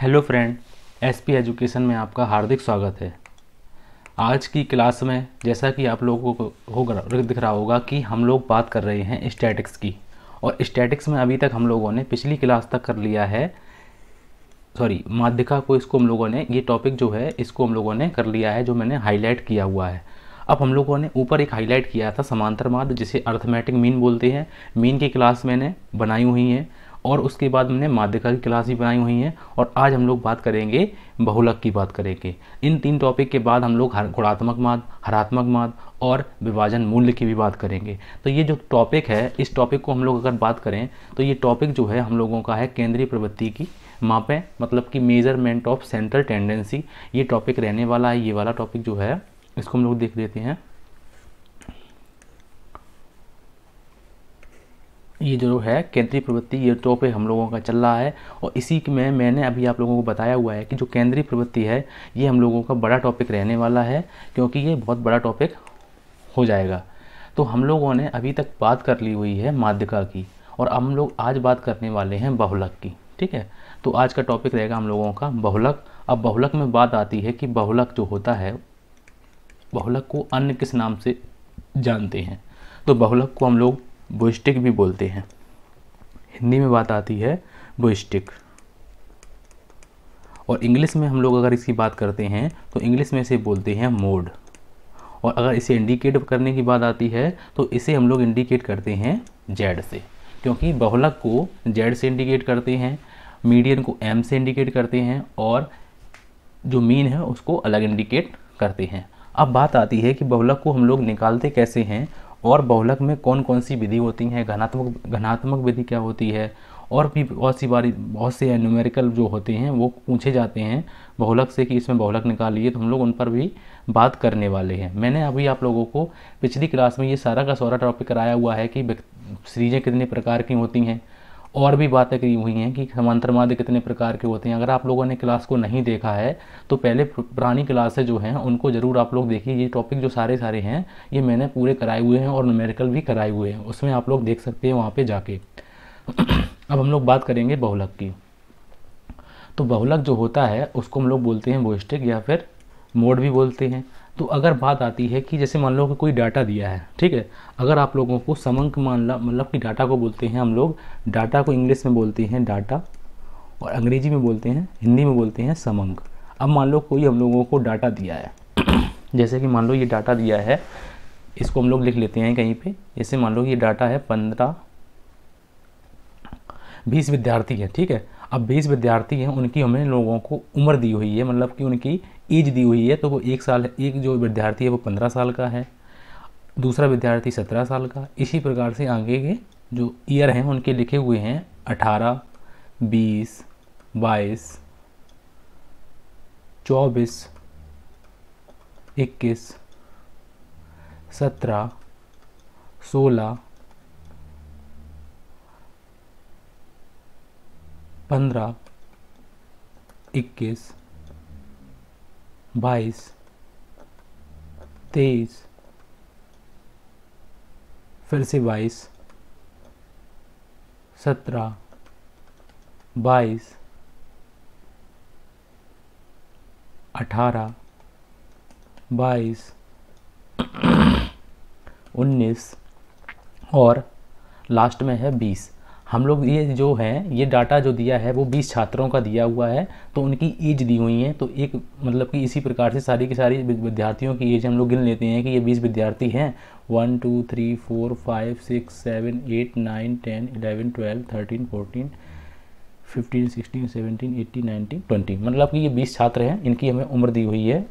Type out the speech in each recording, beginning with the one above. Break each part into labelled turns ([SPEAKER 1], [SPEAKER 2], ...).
[SPEAKER 1] hello friend SP education में आपका हार्दिक स्वागत है आज की क्लास में जैसा कि आप लोगों को हो दिख रहा होगा कि हम लोग बात कर रहे हैं स्टैटिक्स की और स्टैटिक्स में अभी तक हम लोगों ने पिछली क्लास तक कर लिया है सॉरी माध्यिका को इसको हम लोगों ने ये टॉपिक जो है इसको हम लोगों ने कर लिया है जो मैंने हाईलाइट किया हुआ है अब हम लोगों ने ऊपर एक हाईलाइट किया था समांतर माध्य जिसे अर्थमेटिक मीन बोलते हैं मीन की क्लास मैंने बनाई हुई है और उसके बाद हमने माध्यिका की क्लास भी बनाई हुई है और आज हम लोग बात करेंगे बहुलक की बात करेंगे इन तीन टॉपिक के बाद हम लोग गुणात्मक माद हरात्मक माद और विभाजन मूल्य की भी बात करेंगे तो ये जो टॉपिक है इस टॉपिक को हम लोग अगर बात करें तो ये टॉपिक जो है हम लोगों का है केंद्रीय प्रवृत्ति की मापें मतलब कि मेजरमेंट ऑफ सेंट्रल टेंडेंसी ये टॉपिक रहने वाला है ये वाला टॉपिक जो है इसको हम लोग देख लेते हैं ये जो है केंद्रीय प्रवृत्ति ये तो पे हम लोगों का चल रहा है और इसी में मैंने अभी आप लोगों को बताया हुआ है कि जो केंद्रीय प्रवृत्ति है ये हम लोगों का बड़ा टॉपिक रहने वाला है क्योंकि ये बहुत बड़ा टॉपिक हो जाएगा तो हम लोगों ने अभी तक बात कर ली हुई है माध्यिका की और हम लोग आज बात करने वाले हैं बहुलक की ठीक है तो आज का टॉपिक रहेगा हम लोगों का बहुलक अब बहुलक में बात आती है कि बहुलक जो होता है बहुलक को अन्य किस नाम से जानते हैं तो बहुलक को हम लोग बुइस्टिक भी बोलते हैं हिंदी में बात आती है बुइस्टिक और इंग्लिश में हम लोग अगर इसकी बात करते हैं तो इंग्लिश में इसे बोलते हैं मोड और अगर इसे इंडिकेट करने की बात आती है तो इसे हम लोग इंडिकेट करते हैं जेड से क्योंकि बहुलक को जेड से इंडिकेट करते हैं मीडियन को एम से इंडिकेट करते हैं और जो मीन है उसको अलग इंडिकेट करते हैं अब बात आती है कि बहुलक को हम लोग निकालते कैसे हैं और बहुलक में कौन कौन सी विधि होती हैं घनात्मक घनात्मक विधि क्या होती है और भी बहुत सी बारी बहुत से न्यूमेरिकल जो होते हैं वो पूछे जाते हैं बहुलक से कि इसमें बहुलक निकालिए तो हम लोग उन पर भी बात करने वाले हैं मैंने अभी आप लोगों को पिछली क्लास में ये सारा का सारा टॉपिक कराया हुआ है कि सीरीज़ें कितने प्रकार की होती हैं और भी बातें करी हुई हैं कि माध्य कितने प्रकार के होते हैं अगर आप लोगों ने क्लास को नहीं देखा है तो पहले पुरानी क्लासें जो हैं उनको ज़रूर आप लोग देखिए ये टॉपिक जो सारे सारे हैं ये मैंने पूरे कराए हुए हैं और न्यूमेरिकल भी कराए हुए हैं उसमें आप लोग देख सकते हैं वहाँ पर जाके अब हम लोग बात करेंगे बहुलक की तो बहुलक जो होता है उसको हम लोग बोलते हैं बोस्टिक या फिर मोड भी बोलते हैं तो अगर बात आती है कि जैसे मान लो कि कोई डाटा दिया है ठीक है अगर आप लोगों को समंक मान लो मतलब कि डाटा को बोलते हैं हम लोग डाटा को इंग्लिश में बोलते हैं डाटा और अंग्रेजी में बोलते हैं हिंदी में बोलते हैं समंक अब मान लो कोई हम लोगों को डाटा दिया है जैसे कि मान लो ये डाटा दिया है इसको हम लोग लिख लेते हैं कहीं पर जैसे मान लो ये डाटा है पंद्रह बीस विद्यार्थी है ठीक है अब बीस विद्यार्थी हैं उनकी हमें लोगों को उम्र दी हुई है मतलब कि उनकी एज दी हुई है तो वो एक साल एक जो विद्यार्थी है वो पंद्रह साल का है दूसरा विद्यार्थी सत्रह साल का इसी प्रकार से आगे के जो ईयर हैं उनके लिखे हुए हैं अठारह बीस बाईस चौबीस इक्कीस सत्रह सोलह पंद्रह इक्कीस बाईस तेईस फिर से बाईस सत्रह बाईस अठारह बाईस उन्नीस और लास्ट में है बीस हम लोग ये जो है ये डाटा जो दिया है वो 20 छात्रों का दिया हुआ है तो उनकी एज दी हुई है तो एक मतलब कि इसी प्रकार से सारी की सारी विद्यार्थियों की एज हम लोग गिन लेते हैं कि ये 20 विद्यार्थी हैं one two three four five six seven eight nine ten eleven twelve thirteen fourteen fifteen sixteen seventeen eighteen nineteen twenty मतलब कि ये बीस छात्र हैं इनकी हमें उम्र दी हुई है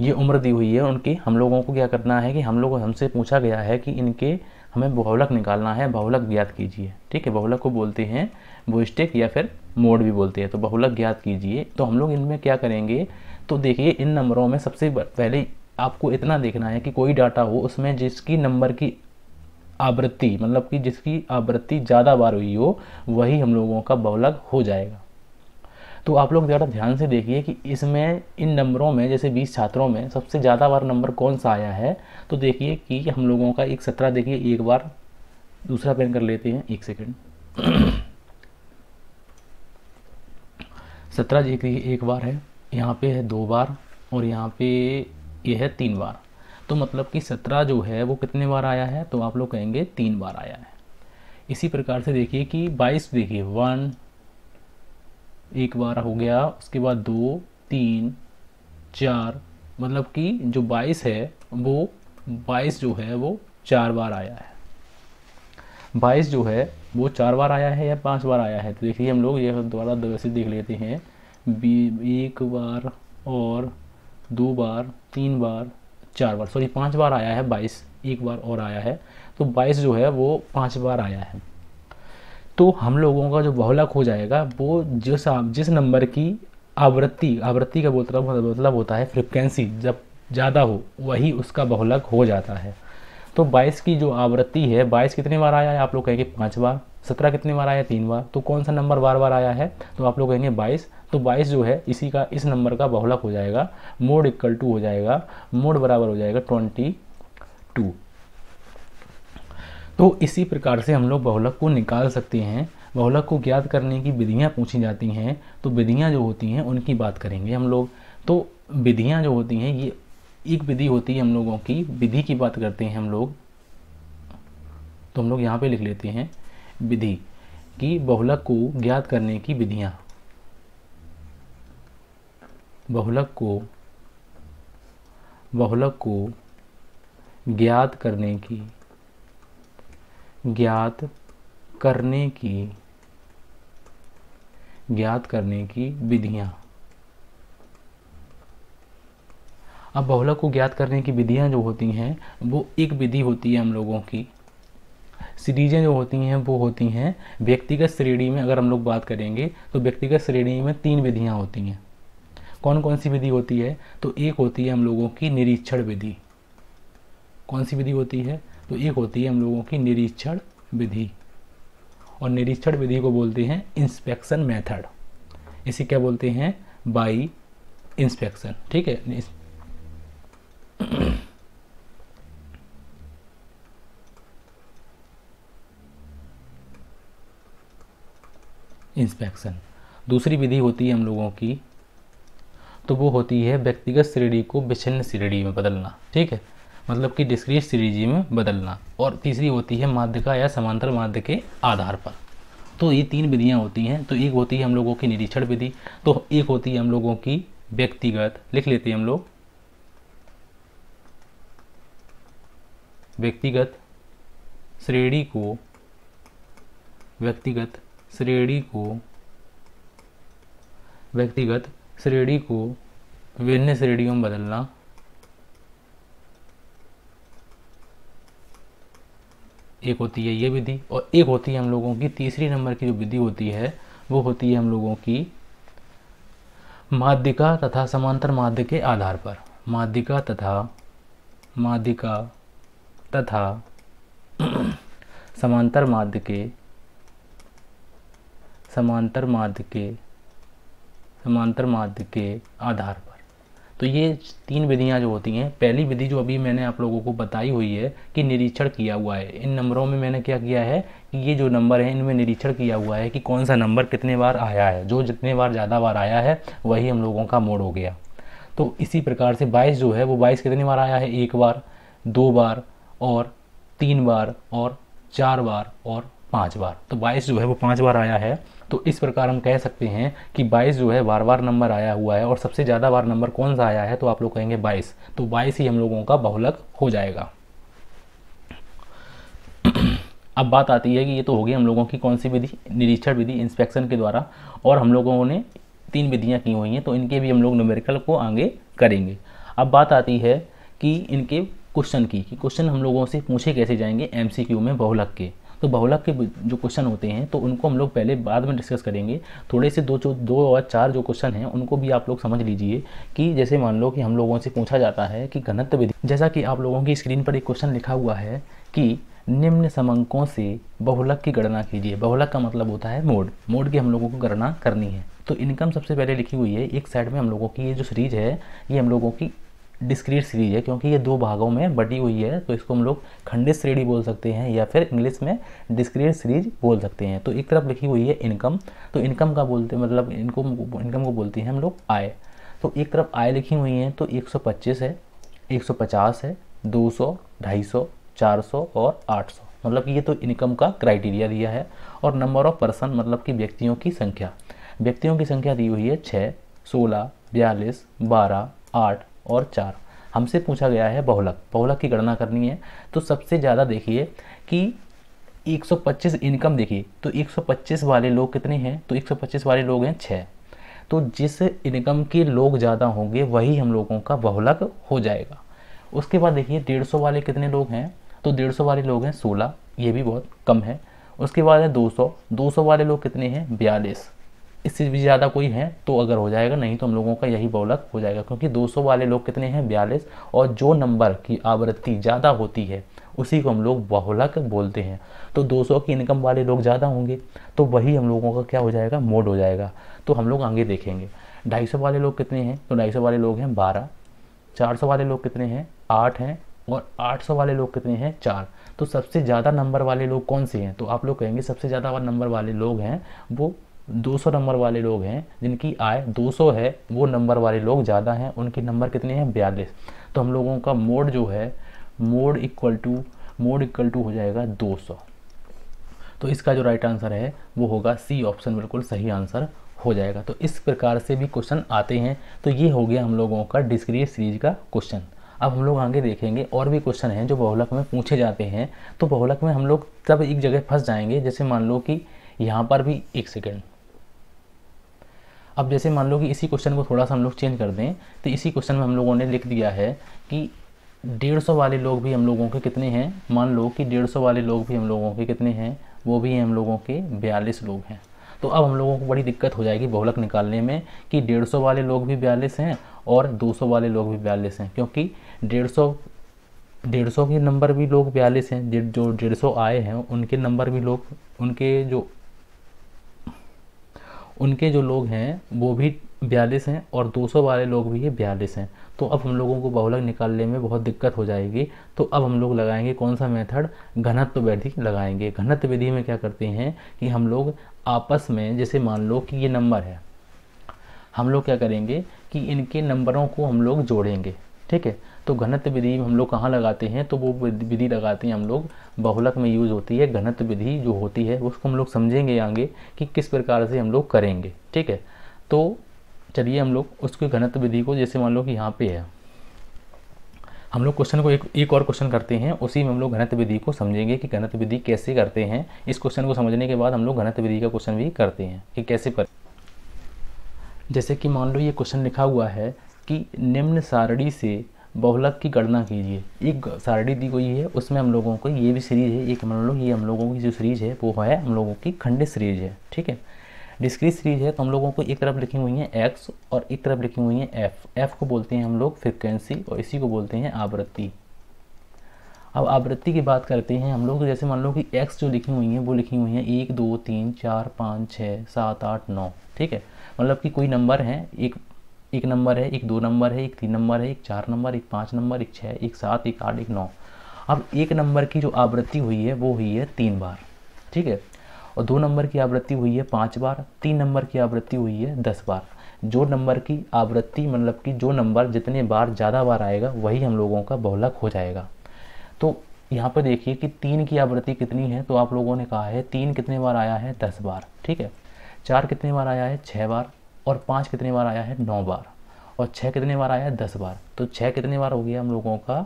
[SPEAKER 1] ये उम्र दी हुई है उनकी हम लोगों को क्या करना है कि हम लोग हमसे पूछा गया है कि इनके हमें बहुलक निकालना है बहुलक ज्ञात कीजिए ठीक है बहुलक को बोलते हैं बोस्टिक या फिर मोड भी बोलते हैं तो बहुलक ज्ञात कीजिए तो हम लोग इनमें क्या करेंगे तो देखिए इन नंबरों में सबसे पहले आपको इतना देखना है कि कोई डाटा हो उसमें जिसकी नंबर की आवृत्ति मतलब कि जिसकी आवृत्ति ज़्यादा बार हुई हो वही हम लोगों का बहुलक हो जाएगा तो आप लोग ज़्यादा ध्यान से देखिए कि इसमें इन नंबरों में जैसे बीस छात्रों में सबसे ज़्यादा बार नंबर कौन सा आया है तो देखिए कि हम लोगों का एक सत्रह देखिए एक बार दूसरा पेन कर लेते हैं एक सेकेंड सत्रह देखिए एक बार है यहाँ पे है दो बार और यहाँ पे ये है तीन बार तो मतलब कि सत्रह जो है वो कितने बार आया है तो आप लोग कहेंगे तीन बार आया है इसी प्रकार से देखिए कि बाईस देखिए वन एक बार हो गया उसके बाद दो तीन चार मतलब कि जो बाईस है वो बाईस जो है वो चार बार आया है बाईस जो है वो चार बार आया है या पांच बार आया है तो देखिए हम लोग ये दोबारा वैसे देख लेते हैं एक बार और दो बार तीन बार चार बार सॉरी पांच बार आया है बाईस एक बार और आया है तो बाईस जो है वो पांच बार आया है तो हम लोगों का जो बहुलक हो जाएगा वो जिस जिस नंबर की आवृत्ति आवृत्ति का बोल मतलब होता है फ्रिक्वेंसी जब ज़्यादा हो वही उसका बहुलक हो जाता है तो 22 की जो आवृत्ति है 22 कितने बार आया है आप लोग कहेंगे पाँच बार 17 कितने बार आया तीन बार तो कौन सा नंबर बार बार आया है तो आप लोग कहेंगे 22 तो 22 जो है इसी का इस नंबर का बहुलक हो जाएगा मोड इक्वल टू हो जाएगा मोड बराबर हो जाएगा ट्वेंटी टू तो इसी प्रकार से हम लोग बहुलक को निकाल सकते हैं बहुलक को ज्ञात करने की विधियाँ पूछी जाती हैं तो विधियाँ जो होती हैं उनकी बात करेंगे हम लोग तो विधियाँ जो होती हैं ये एक विधि होती है हम लोगों की विधि की बात करते हैं हम लोग तो हम लोग यहाँ पे लिख लेते हैं विधि कि बहुलक को ज्ञात करने की विधियाँ बहुलक को बहुलक को ज्ञात करने की ज्ञात करने की ज्ञात करने की विधियां अब बहुलक को ज्ञात करने की विधियां जो होती हैं वो एक विधि होती है हम लोगों की सीरीजें जो होती हैं वो होती हैं व्यक्तिगत श्रेणी में अगर हम लोग बात करेंगे तो व्यक्तिगत श्रेणी में तीन विधियां होती हैं कौन कौन सी विधि होती है तो एक होती है हम लोगों की निरीक्षण विधि कौन सी विधि होती है तो एक होती है हम लोगों की निरीक्षण विधि और निरीक्षण विधि को बोलते हैं इंस्पेक्शन मेथड इसे क्या बोलते हैं बाई इंस्पेक्शन ठीक है इंस्पेक्शन दूसरी विधि होती है हम लोगों की तो वो होती है व्यक्तिगत श्रेणी को विच्छिन्न श्रेणी में बदलना ठीक है मतलब कि डिस्क्रीट सीरीजी में बदलना और तीसरी होती है माध्यिका या समांतर माध्य के आधार पर तो ये तीन विधियाँ होती हैं तो एक होती है हम लोगों की निरीक्षण विधि तो एक होती है हम लोगों की व्यक्तिगत लिख लेते हैं हम लोग व्यक्तिगत श्रेणी को व्यक्तिगत श्रेणी को व्यक्तिगत श्रेणी को विभिन्न श्रेणियों में बदलना एक होती है ये विधि और एक होती है हम लोगों की तीसरी नंबर की जो विधि होती है वो होती है हम लोगों की माध्यिका तथा समांतर माध्य के आधार पर माध्यिका तथा माध्यिका तथा समांतर माध्य के समांतर माध्य के समांतर माध्य के आधार पर तो ये तीन विधियाँ जो होती हैं पहली विधि जो अभी मैंने आप लोगों को बताई हुई है कि निरीक्षण किया हुआ है इन नंबरों में मैंने क्या किया है कि ये जो नंबर है इनमें निरीक्षण किया हुआ है कि कौन सा नंबर कितने बार आया है जो जितने बार ज़्यादा बार आया है वही हम लोगों का मोड हो गया तो इसी प्रकार से बाईस जो है वो बाईस कितनी बार आया है एक बार दो बार और तीन बार और चार बार और पाँच बार तो बाईस जो है वो पाँच बार आया है तो इस प्रकार हम कह सकते हैं कि बाईस जो है बार बार नंबर आया हुआ है और सबसे ज़्यादा बार नंबर कौन सा आया है तो आप लोग कहेंगे बाईस तो बाईस ही हम लोगों का बहुलक हो जाएगा अब बात आती है कि ये तो होगी हम लोगों की कौन सी विधि निरीक्षण विधि इंस्पेक्शन के द्वारा और हम लोगों ने तीन विधियाँ की हुई हैं तो इनके भी हम लोग न्यूमेरिकल को आगे करेंगे अब बात आती है कि इनके क्वेश्चन की कि क्वेश्चन हम लोगों से पूछे कैसे जाएंगे एमसीक्यू में बहुलक के तो बहुलक के जो क्वेश्चन होते हैं तो उनको हम लोग पहले बाद में डिस्कस करेंगे थोड़े से दो दो और चार जो क्वेश्चन हैं उनको भी आप लोग समझ लीजिए कि जैसे मान लो कि हम लोगों से पूछा जाता है कि घनत्व विधि जैसा कि आप लोगों की स्क्रीन पर एक क्वेश्चन लिखा हुआ है कि निम्न समंकों से बहुलक की गणना कीजिए बहुलक का मतलब होता है मोड मोड की हम लोगों को गणना करनी है तो इनकम सबसे पहले लिखी हुई है एक साइड में हम लोगों की ये जो सीरीज है ये हम लोगों की डिस्क्रीट सीरीज है क्योंकि ये दो भागों में बटी हुई है तो इसको हम लोग खंडित श्रेणी बोल सकते हैं या फिर इंग्लिश में डिस्क्रीट सीरीज बोल सकते हैं तो एक तरफ लिखी हुई है इनकम तो इनकम का बोलते मतलब इनको इनकम को बोलते हैं हम लोग आय तो एक तरफ आय लिखी हुई है तो 125 है 150 है 200, 250, 400 और 800 मतलब कि ये तो इनकम का क्राइटेरिया दिया है और नंबर ऑफ पर्सन मतलब कि व्यक्तियों की संख्या व्यक्तियों की संख्या दी हुई है छः सोलह बयालीस बारह आठ और चार हमसे पूछा गया है बहुलक बहुलक की गणना करनी है तो सबसे ज़्यादा देखिए कि 125 इनकम देखिए तो 125 वाले लोग कितने हैं तो 125 वाले लोग हैं छः तो जिस इनकम के लोग ज़्यादा होंगे वही हम लोगों का बहुलक हो जाएगा उसके बाद देखिए डेढ़ सौ वाले कितने लोग हैं तो डेढ़ सौ वाले लोग हैं सोलह ये भी बहुत कम है उसके बाद है दो सौ दो सौ वाले लोग कितने हैं बयालीस इससे भी ज़्यादा कोई है तो अगर हो जाएगा नहीं तो हम लोगों का यही बौलक हो जाएगा क्योंकि 200 वाले लोग कितने हैं बयालीस और जो नंबर की आवृत्ति ज़्यादा होती है उसी को हम लोग बहुलक बोलते हैं तो 200 की इनकम वाले लोग ज़्यादा होंगे तो वही हम लोगों का क्या हो जाएगा मोड हो जाएगा तो हम लोग आगे देखेंगे ढाई वाले लोग कितने हैं तो ढाई वाले लोग हैं बारह चार वाले लोग कितने हैं आठ हैं और आठ वाले लोग कितने हैं चार तो सबसे ज़्यादा नंबर वाले लोग कौन से हैं तो आप लोग कहेंगे सबसे ज़्यादा नंबर वाले लोग हैं वो 200 नंबर वाले लोग हैं जिनकी आय 200 है वो नंबर वाले लोग ज़्यादा हैं उनके नंबर कितने हैं बयालीस तो हम लोगों का मोड जो है mode equal to mode equal to हो जाएगा 200 तो इसका जो राइट आंसर है वो होगा सी ऑप्शन बिल्कुल सही आंसर हो जाएगा तो इस प्रकार से भी क्वेश्चन आते हैं तो ये हो गया हम लोगों का डिस्क्रीट सीरीज का क्वेश्चन अब हम लोग आगे देखेंगे और भी क्वेश्चन हैं जो बहुलक में पूछे जाते हैं तो बहुलक में हम लोग तब एक जगह फंस जाएंगे जैसे मान लो कि यहाँ पर भी एक सेकेंड अब जैसे मान लो कि इसी क्वेश्चन को थोड़ा सा हम लोग चेंज कर दें तो इसी क्वेश्चन में हम लोगों ने लिख दिया है कि डेढ़ सौ वाले लोग भी हम लोगों के कितने हैं मान लो कि डेढ़ सौ वाले लोग भी हम लोगों के कितने हैं वो भी हम लोगों के बयालीस लोग हैं तो अब हम लोगों को बड़ी दिक्कत हो जाएगी बहुलक निकालने में कि डेढ़ सौ वाले लोग भी बयालीस हैं और दो सौ वाले लोग भी बयालीस हैं क्योंकि डेढ़ सौ डेढ़ सौ के नंबर भी लोग बयालीस हैं जो डेढ़ सौ आए हैं उनके नंबर भी लोग उनके जो उनके जो लोग हैं वो भी बयालीस हैं और 200 वाले लोग भी ये बयालीस हैं तो अब हम लोगों को बहुलक निकालने में बहुत दिक्कत हो जाएगी तो अब हम लोग लगाएंगे कौन सा मेथड घनत्व विधि लगाएंगे घनत्व विधि में क्या करते हैं कि हम लोग आपस में जैसे मान लो कि ये नंबर है हम लोग क्या करेंगे कि इनके नंबरों को हम लोग जोड़ेंगे ठीक है तो घनत्व विधि हम लोग कहाँ लगाते हैं तो वो विधि लगाते हैं हम लोग बहुलक में यूज होती है घनत्व विधि जो होती है उसको हम लोग समझेंगे आगे कि किस प्रकार से हम लोग करेंगे ठीक है तो चलिए हम लोग उसकी घनत्व विधि को जैसे मान लो कि यहाँ पे है हम लोग क्वेश्चन को एक एक और क्वेश्चन करते हैं उसी में हम लोग घनत्व विधि को समझेंगे कि घनत्व विधि कैसे करते हैं इस क्वेश्चन को समझने के बाद हम लोग घनत्व विधि का क्वेश्चन भी करते हैं कि कैसे पर जैसे कि मान लो ये क्वेश्चन लिखा हुआ है कि निम्न सारणी से बहुलक की गणना कीजिए एक सारणी दी गई है उसमें हम लोगों को ये भी सीरीज है एक मान लो ये हम लोगों की जो सीरीज है वो है हम लोगों की खंडित सीरीज है ठीक है डिस्क्रीट सीरीज है तो हम लोगों को एक तरफ लिखी हुई है एक्स और एक तरफ लिखी हुई है एफ एफ को बोलते हैं हम लोग फ्रिक्वेंसी और इसी को बोलते हैं आवृत्ति अब आवृत्ति की बात करते हैं हम लोग तो जैसे मान लो कि एक्स जो लिखी हुई हैं वो लिखी हुई हैं एक दो तीन चार पाँच छः सात आठ नौ ठीक है मतलब कि कोई नंबर है एक एक नंबर है एक दो नंबर है एक तीन नंबर है एक चार नंबर एक पाँच नंबर एक छः एक सात एक आठ एक नौ अब एक नंबर की जो आवृत्ति हुई है वो हुई है तीन बार ठीक है और दो नंबर की आवृत्ति हुई है पाँच बार तीन नंबर की आवृत्ति हुई है दस बार जो नंबर की आवृत्ति मतलब कि जो नंबर जितने बार ज़्यादा बार आएगा वही हम लोगों का बहुलक हो जाएगा तो यहाँ पर देखिए कि तीन की आवृत्ति कितनी है तो आप लोगों ने कहा है तीन कितने बार आया है दस बार ठीक है चार कितने बार आया है छः बार और पाँच कितने बार आया है नौ बार और छः कितने बार आया है दस बार तो छः कितने बार हो गया हम लोगों का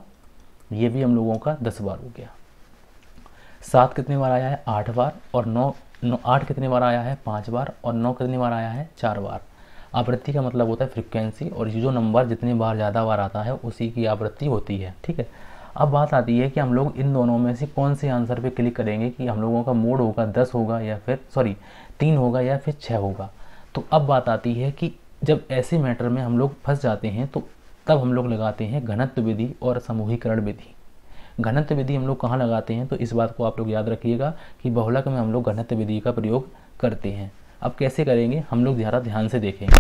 [SPEAKER 1] ये भी हम लोगों का दस बार हो गया सात कितने बार आया है आठ बार और नौ नौ आठ कितने बार आया है पाँच बार और नौ कितने बार आया है चार बार आवृत्ति का मतलब होता है फ्रिक्वेंसी और ये जो नंबर जितने बार ज़्यादा बार आता है उसी की आवृत्ति होती है ठीक है अब बात आती है कि हम लोग इन दोनों में से कौन से आंसर पे क्लिक करेंगे कि हम लोगों का मोड होगा दस होगा या फिर सॉरी तीन होगा या फिर छः होगा तो अब बात आती है कि जब ऐसे मैटर में हम लोग फंस जाते हैं तो तब हम लोग लगाते हैं घनत्व विधि और समूहीकरण विधि घनत्व विधि हम लोग कहाँ लगाते हैं तो इस बात को आप लोग याद रखिएगा कि बहुलक में हम लोग घनत्व विधि का प्रयोग करते हैं अब कैसे करेंगे हम लोग ज़्यादा ध्यान से देखेंगे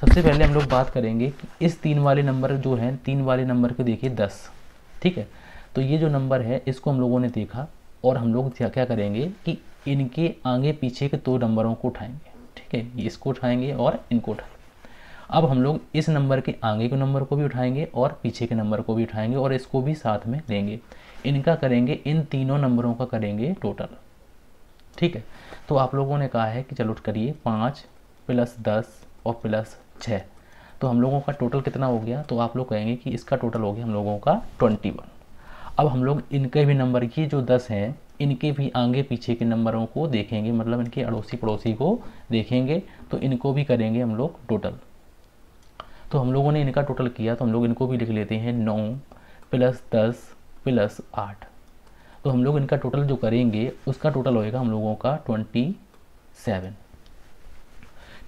[SPEAKER 1] सबसे पहले हम लोग बात करेंगे कि इस तीन वाले नंबर जो हैं तीन वाले नंबर को देखिए दस ठीक है तो ये जो नंबर है इसको हम लोगों ने देखा और हम लोग क्या क्या करेंगे कि इनके आगे पीछे के दो नंबरों को उठाएंगे ठीक है इसको उठाएंगे और इनको उठाएंगे अब हम लोग इस नंबर के आगे के नंबर को भी उठाएंगे और पीछे के नंबर को भी उठाएंगे और इसको भी साथ में लेंगे इनका करेंगे इन तीनों नंबरों का करेंगे टोटल ठीक है तो आप लोगों ने कहा है कि चलो उठ करिए पाँच प्लस दस और प्लस छः तो हम लोगों का टोटल कितना हो गया तो आप लोग कहेंगे कि इसका टोटल हो गया हम लोगों का ट्वेंटी वन अब हम लोग इनके भी नंबर की जो दस हैं इनके भी आगे पीछे के नंबरों को देखेंगे मतलब इनके अड़ोसी पड़ोसी को देखेंगे तो इनको भी करेंगे हम लोग टोटल तो हम लोगों ने इनका टोटल किया तो हम लोग इनको भी लिख लेते हैं नौ प्लस दस प्लस आठ तो हम लोग इनका टोटल जो करेंगे उसका टोटल होएगा हम लोगों का ट्वेंटी सेवन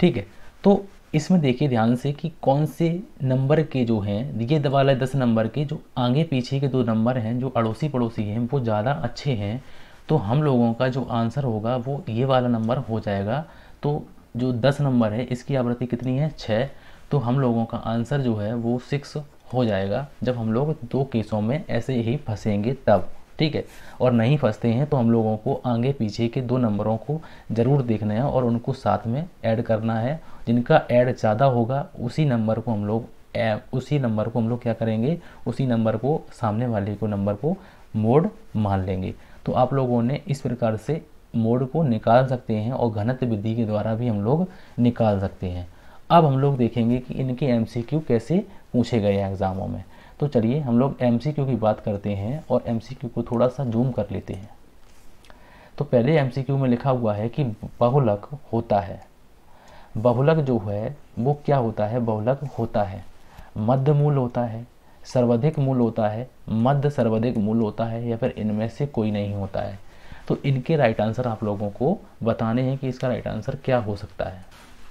[SPEAKER 1] ठीक है तो इसमें देखिए ध्यान से कि कौन से नंबर के जो हैं ये वाला दस नंबर के जो आगे पीछे के दो नंबर हैं जो अड़ोसी पड़ोसी हैं वो ज़्यादा अच्छे हैं तो हम लोगों का जो आंसर होगा वो ये वाला नंबर हो जाएगा तो जो दस नंबर है इसकी आवृत्ति कितनी है छः तो हम लोगों का आंसर जो है वो सिक्स हो जाएगा जब हम लोग दो केसों में ऐसे ही फंसेंगे तब ठीक है और नहीं फंसते हैं तो हम लोगों को आगे पीछे के दो नंबरों को ज़रूर देखना है और उनको साथ में ऐड करना है जिनका ऐड ज़्यादा होगा उसी नंबर को हम लोग उसी नंबर को हम लोग क्या करेंगे उसी नंबर को सामने वाले को नंबर को मोड मान लेंगे तो आप लोगों ने इस प्रकार से मोड को निकाल सकते हैं और घनत्व विधि के द्वारा भी हम लोग निकाल सकते हैं अब हम लोग देखेंगे कि इनके एम कैसे पूछे गए हैं एग्ज़ामों में तो चलिए हम लोग एम की बात करते हैं और एम को थोड़ा सा जूम कर लेते हैं तो पहले एम में लिखा हुआ है कि बहुलक होता है बहुलक जो है वो क्या होता है बहुलक होता है मध्य मूल होता है सर्वाधिक मूल होता है मध्य सर्वाधिक मूल होता है या फिर इनमें से कोई नहीं होता है तो इनके राइट आंसर आप लोगों को बताने हैं कि इसका राइट आंसर क्या हो सकता है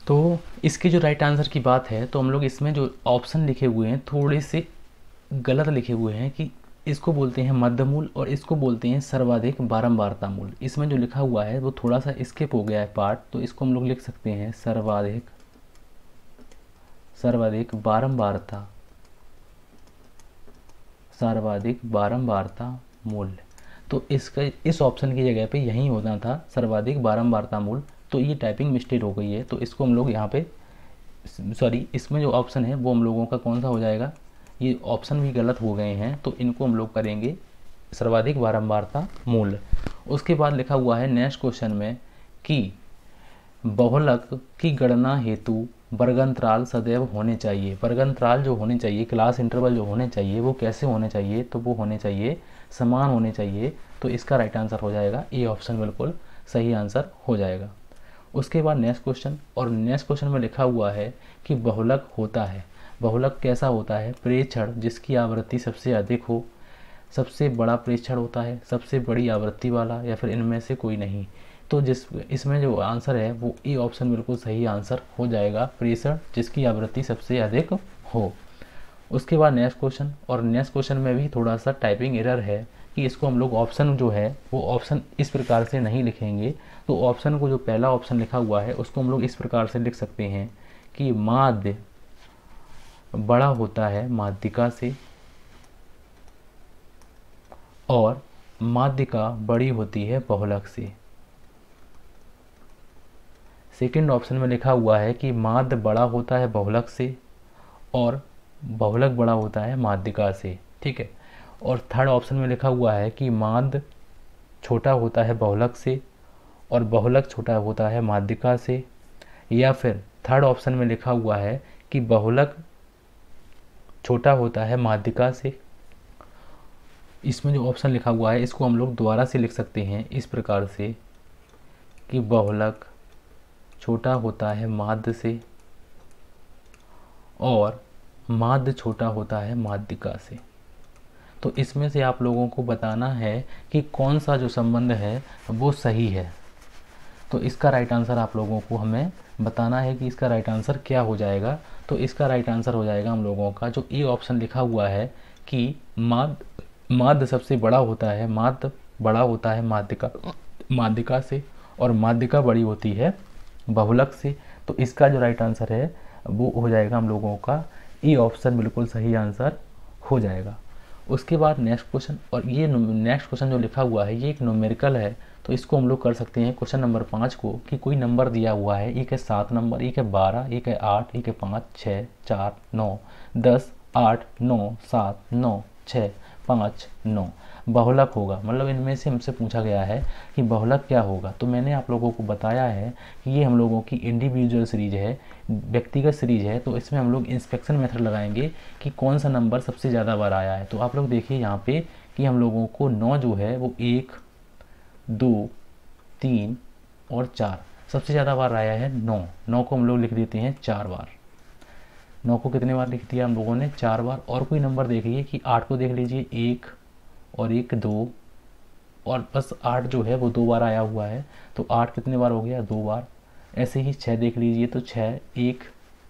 [SPEAKER 1] तो इसके जो राइट आंसर की बात है तो हम लोग इसमें जो ऑप्शन लिखे हुए हैं थोड़े से गलत लिखे हुए हैं कि इसको बोलते हैं मध्य मूल और इसको बोलते हैं सर्वाधिक बारंबारता मूल इसमें जो लिखा हुआ है वो थोड़ा सा स्किप हो गया है पार्ट तो इसको हम लोग लिख सकते हैं सर्वाधिक सर्वाधिक बारंबारता सर्वाधिक बारंबारता मूल तो इसका इस ऑप्शन की जगह पे यही होना था सर्वाधिक बारंबारता मूल तो ये टाइपिंग मिस्टेक हो गई है तो इसको हम लोग यहाँ पे सॉरी इसमें जो ऑप्शन है वो हम लोगों का कौन सा हो जाएगा ये ऑप्शन भी गलत हो गए हैं तो इनको हम लोग करेंगे सर्वाधिक बारंबारता मूल उसके बाद लिखा हुआ है नेक्स्ट क्वेश्चन में कि बहुलक की गणना हेतु बरगंत्राल सदैव होने चाहिए बरगंत्राल जो होने चाहिए क्लास इंटरवल जो होने चाहिए वो कैसे होने चाहिए तो वो होने चाहिए समान होने चाहिए तो इसका राइट आंसर हो जाएगा ए ऑप्शन बिल्कुल सही आंसर हो जाएगा उसके बाद नेक्स्ट क्वेश्चन और नेक्स्ट क्वेश्चन में लिखा हुआ है कि बहुलक होता है बहुलक कैसा होता है प्रेक्षण जिसकी आवृत्ति सबसे अधिक हो सबसे बड़ा प्रेक्षण होता है सबसे बड़ी आवृत्ति वाला या फिर इनमें से कोई नहीं तो जिस इसमें जो आंसर है वो ए ऑप्शन बिल्कुल सही आंसर हो जाएगा प्रेषण जिसकी आवृत्ति सबसे अधिक हो उसके बाद नेक्स्ट क्वेश्चन और नेक्स्ट क्वेश्चन में भी थोड़ा सा टाइपिंग एरर है कि इसको हम लोग ऑप्शन जो है वो ऑप्शन इस प्रकार से नहीं लिखेंगे तो ऑप्शन को जो पहला ऑप्शन लिखा हुआ है उसको हम लोग इस प्रकार से लिख सकते हैं कि माध्य बड़ा होता है माध्यिका से और माध्यिका बड़ी होती है बहुलक से सेकेंड ऑप्शन में लिखा हुआ है कि माध्य बड़ा होता है बहुलक से और बहुलक बड़ा होता है माध्यिका से ठीक है और थर्ड ऑप्शन में लिखा हुआ है कि माध्य छोटा होता है बहुलक से और बहुलक छोटा होता है माध्यिका से या फिर थर्ड ऑप्शन में लिखा हुआ है कि बहुलक छोटा होता है माध्यिका से इसमें जो ऑप्शन लिखा हुआ है इसको हम लोग दोबारा से लिख सकते हैं इस प्रकार से कि बहुलक छोटा होता है माध्य से और माध्य छोटा होता है माध्यिका से तो इसमें से आप लोगों को बताना है कि कौन सा जो संबंध है वो सही है तो इसका राइट आंसर आप लोगों को हमें बताना है कि इसका राइट आंसर क्या हो जाएगा तो इसका राइट आंसर हो जाएगा हम लोगों का जो ए e ऑप्शन लिखा हुआ है कि माद माद सबसे बड़ा होता है माद बड़ा होता है माध्यिका माध्यिका से और माध्यिका बड़ी होती है बहुलक से तो इसका जो राइट आंसर है वो हो जाएगा हम लोगों का ए e ऑप्शन बिल्कुल सही आंसर हो जाएगा उसके बाद नेक्स्ट क्वेश्चन और ये नेक्स्ट क्वेश्चन जो लिखा हुआ है ये एक नोमेरिकल है तो इसको हम लोग कर सकते हैं क्वेश्चन नंबर पाँच को कि कोई नंबर दिया हुआ है एक है सात नंबर एक है बारह एक है आठ एक है पाँच छः चार नौ दस आठ नौ सात नौ छः पाँच नौ बहुलक होगा मतलब इनमें से हमसे पूछा गया है कि बहुलक क्या होगा तो मैंने आप लोगों को बताया है कि ये हम लोगों की इंडिविजुअल सीरीज है व्यक्तिगत सीरीज है तो इसमें हम लोग इंस्पेक्शन मेथड लगाएंगे कि कौन सा नंबर सबसे ज़्यादा बार आया है तो आप लोग देखिए यहाँ पे कि हम लोगों को नौ जो है वो एक दो तीन और चार सबसे ज़्यादा बार आया है नौ नौ को हम लोग लिख देते हैं चार बार नौ को कितने बार लिख दिया हम लोगों ने चार बार और कोई नंबर देख लीजिए कि आठ को देख लीजिए एक और एक दो और बस आठ जो है वो दो बार आया हुआ है तो आठ कितने बार हो गया दो बार ऐसे ही छः देख लीजिए तो छः एक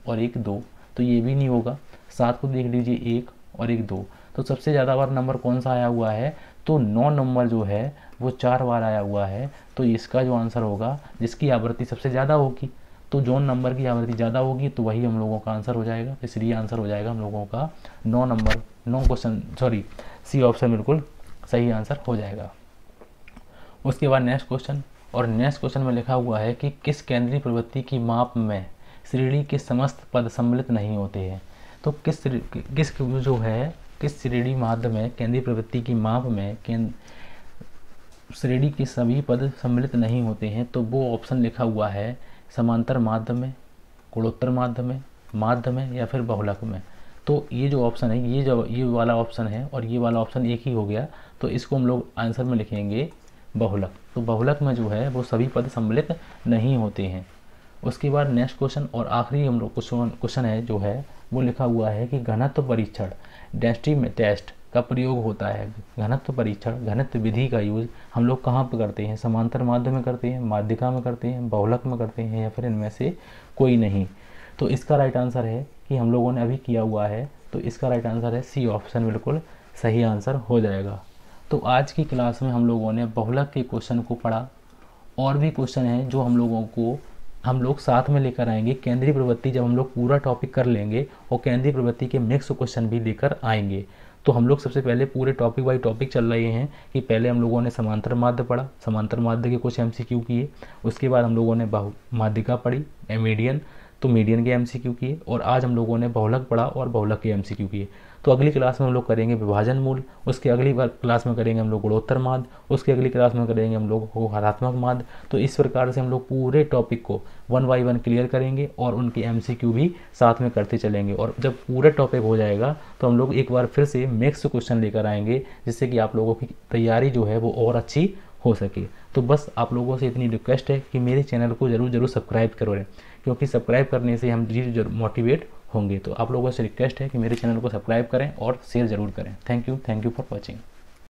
[SPEAKER 1] और एक दो तो ये भी नहीं होगा सात को देख लीजिए एक और एक दो तो सबसे ज़्यादा बार नंबर कौन सा आया हुआ है तो नौ नंबर जो है वो चार बार आया हुआ है तो इसका जो आंसर होगा जिसकी आवृत्ति सबसे ज़्यादा होगी तो जो नंबर की आवृत्ति ज़्यादा होगी तो वही हम लोगों का आंसर हो जाएगा इसलिए आंसर हो जाएगा हम लोगों का नौ नंबर नौ क्वेश्चन सॉरी सी ऑप्शन बिल्कुल सही आंसर हो जाएगा उसके बाद नेक्स्ट क्वेश्चन और नेक्स्ट क्वेश्चन में लिखा हुआ है कि किस केंद्रीय प्रवृत्ति की माप में श्रेणी के समस्त पद सम्मिलित नहीं होते हैं तो किस किस जो है किस श्रेणी माध्य में केंद्रीय प्रवृत्ति की माप में श्रेणी के सभी पद सम्मिलित नहीं होते हैं तो वो ऑप्शन लिखा हुआ है समांतर माध्य में गुणोत्तर माध्य में माध्य में या फिर बहुलक में तो ये जो ऑप्शन है ये जो ये वाला ऑप्शन है और ये वाला ऑप्शन एक ही हो गया तो इसको हम लोग आंसर में लिखेंगे बहुलक तो बहुलक में जो है वो सभी पद सम्मिलित नहीं होते हैं उसके बाद नेक्स्ट क्वेश्चन और आखिरी हम लोग क्वेश्चन है जो है वो लिखा हुआ है कि घनत्व परीक्षण डेस्टी में टेस्ट का प्रयोग होता है घनत्व परीक्षण घनत्व विधि का यूज हम लोग कहाँ पर करते हैं समांतर माध्य में करते हैं माध्यिका में करते हैं बहुलक में करते हैं या फिर इनमें से कोई नहीं तो इसका राइट आंसर है कि हम लोगों ने अभी किया हुआ है तो इसका राइट आंसर है सी ऑप्शन बिल्कुल सही आंसर हो जाएगा तो आज की क्लास में हम लोगों ने बहुलक के क्वेश्चन को पढ़ा और भी क्वेश्चन हैं जो हम लोगों को हम लोग साथ में लेकर आएंगे केंद्रीय प्रवृत्ति जब हम लोग पूरा टॉपिक कर लेंगे और केंद्रीय प्रवृत्ति के मिक्स क्वेश्चन भी लेकर आएंगे तो हम लोग सबसे पहले पूरे टॉपिक बाई टॉपिक चल रहे हैं कि पहले हम लोगों ने समांतर माध्य पढ़ा समांतर माध्य के कुछ एम किए उसके बाद हम लोगों ने बहु माध्यिका पढ़ी मीडियन तो मीडियन के एम किए और आज हम लोगों ने बहुलक पढ़ा और बहुलक के एम किए तो अगली क्लास में हम लोग करेंगे विभाजन मूल उसके अगली क्लास में करेंगे हम लोग गुणोत्तर माद उसके अगली क्लास में करेंगे हम लोग होहारात्मक माद तो इस प्रकार से हम लोग पूरे टॉपिक को वन बाई वन क्लियर करेंगे और उनके एम भी साथ में करते चलेंगे और जब पूरा टॉपिक हो जाएगा तो हम लोग एक बार फिर से नेक्स्ट क्वेश्चन लेकर आएंगे जिससे कि आप लोगों की तैयारी जो है वो और अच्छी हो सके तो बस आप लोगों से इतनी रिक्वेस्ट है कि मेरे चैनल को ज़रूर ज़रूर सब्सक्राइब करो क्योंकि सब्सक्राइब करने से हम जी मोटिवेट होंगे तो आप लोगों से रिक्वेस्ट है कि मेरे चैनल को सब्सक्राइब करें और शेयर ज़रूर करें thank you thank you for watching